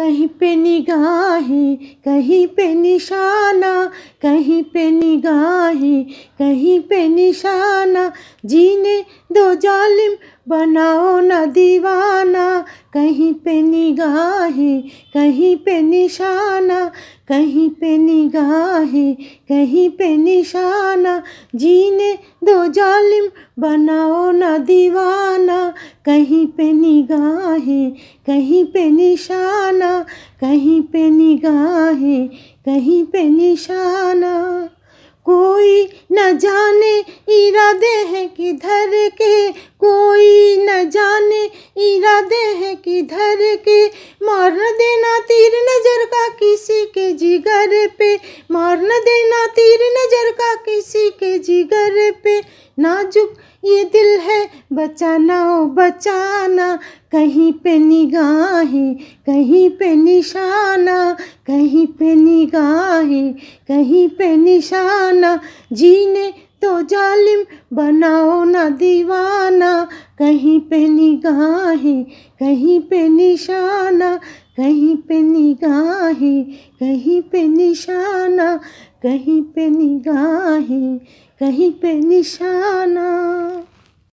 कहीं पे निगाहें कहीं पे निशाना कहीं पे निगाहें कहीं पे निशाना जीने दो जालिम बनाओ ना दीवाना कहीं पे निगाहें कहीं पे निशाना कहीं पे निगाहें कहीं पे निशाना जीने दो जालिम बनाओ ना दीवाना कहीं पे निगाहें कहीं पे निशाना कहीं पे निगाहें कहीं पे निशाना कोई न जाने इरादे हैं किधर के कोई न जाने इरादे हैं किधर के मार न देना तीर नजर का किसी के जिगर पे मार न देना तीर नजर का किसी के जिगर पे बचाना ओ बचाना कहीं पे निगाहें कहीं पे निशाना कहीं पे निगाहें कहीं पे निशाना जीने तो जालिम बनाओ ना दीवाना कहीं पे निगाहें कहीं पे निशाना कहीं पे निगाहें कहीं पे निशाना कहीं पे निगाहें कहीं पे निशाना